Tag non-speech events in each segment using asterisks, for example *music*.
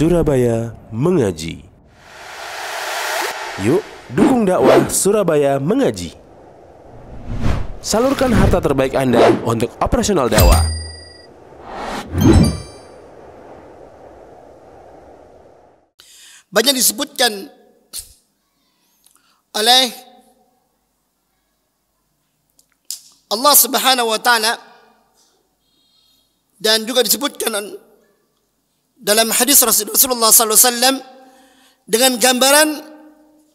Surabaya Mengaji. Yuk, dukung dakwah Surabaya Mengaji. Salurkan harta terbaik Anda untuk operasional dakwah. Banyak disebutkan oleh Allah Subhanahu wa taala dan juga disebutkan dalam hadis Rasulullah SAW dengan gambaran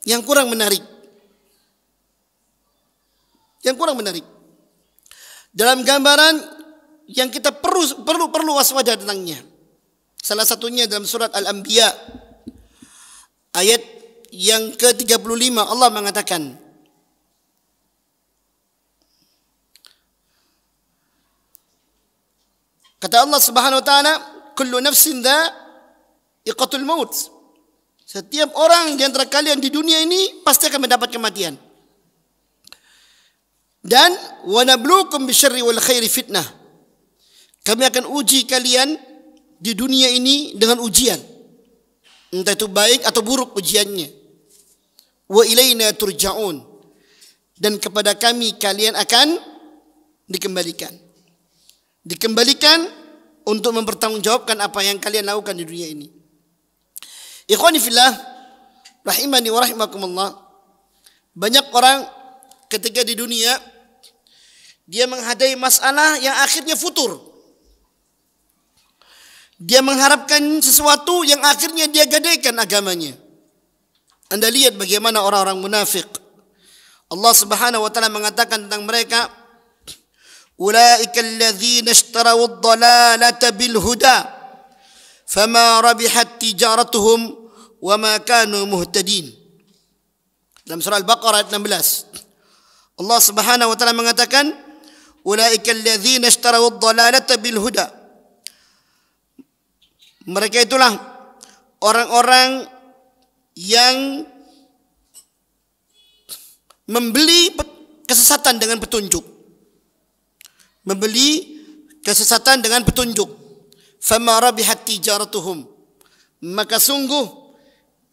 yang kurang menarik. Yang kurang menarik. Dalam gambaran yang kita perlu perlu perlu waspada tentangnya. Salah satunya dalam surat Al-Anbiya ayat yang ke-35 Allah mengatakan Kata Allah Subhanahu wa taala kullu nafsin dha iqatul maut. Setiap orang di antara kalian di dunia ini pasti akan mendapat kematian. Dan wa nabluukum bisyarri wal khairi fitnah. Kami akan uji kalian di dunia ini dengan ujian. Entah itu baik atau buruk ujiannya. Wa ilaina turja'un. Dan kepada kami kalian akan dikembalikan. Dikembalikan untuk mempertanggungjawabkan apa yang kalian lakukan di dunia ini. Ikhwani fillah rahimani wa rahimakumullah. Banyak orang ketika di dunia dia menghadapi masalah yang akhirnya futur. Dia mengharapkan sesuatu yang akhirnya dia gadaikan agamanya. Anda lihat bagaimana orang-orang munafik. Allah Subhanahu wa taala mengatakan tentang mereka اولئك الذين اشتروا الضلاله بالهدى فما ربحت تجارتهم وما كانوا muhtadin dalam surah Al-Baqarah ayat 16 Allah Subhanahu wa taala mengatakan ulaika allazina ishtaraw ad-dalalata bil huda mereka itulah orang-orang yang membeli kesesatan dengan petunjuk membeli kesesatan dengan petunjuk. Fama rabihat tijaratuhum. Maka sungguh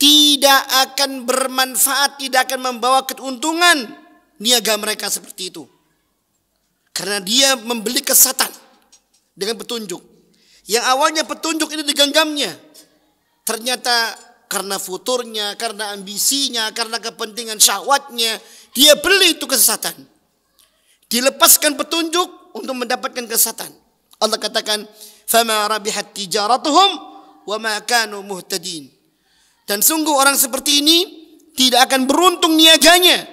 tidak akan bermanfaat, tidak akan membawa keuntungan niaga mereka seperti itu. Karena dia membeli kesesatan dengan petunjuk. Yang awalnya petunjuk ini digenggamnya. Ternyata karena futurnya, karena ambisinya, karena kepentingan syahwatnya, dia beli itu kesesatan. Dilepaskan petunjuk, untuk mendapatkan kesesatan. Allah katakan, "Fama rabihat tijaratuhum wa ma kanu muhtadin." Dan sungguh orang seperti ini tidak akan beruntung niaganya.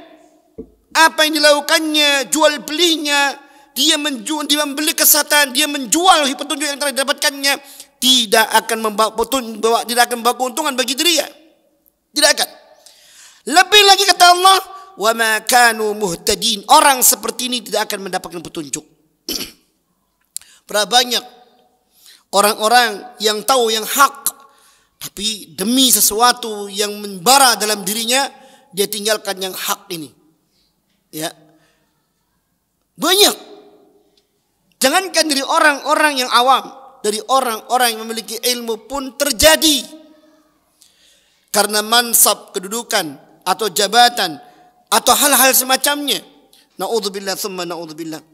Apa yang dilakukannya, jual belinya, dia menjual, dia membeli kesesatan, dia menjual petunjuk yang telah didapatkannya tidak akan membawa petunjuk, tidak akan membawa keuntungan bagi dirinya. Tidak akan. Lebih lagi kata Allah, wa ma kanu muhtadin. Orang seperti ini tidak akan mendapatkan petunjuk. *clears throat* Berapa banyak orang-orang yang tahu yang hak tapi demi sesuatu yang membara dalam dirinya dia tinggalkan yang hak ini. Ya. Banyak. Jangankan dari orang-orang yang awam, dari orang-orang yang memiliki ilmu pun terjadi. Karena mansab kedudukan atau jabatan atau hal-hal semacamnya. Nauzubillah summa nauzubillah.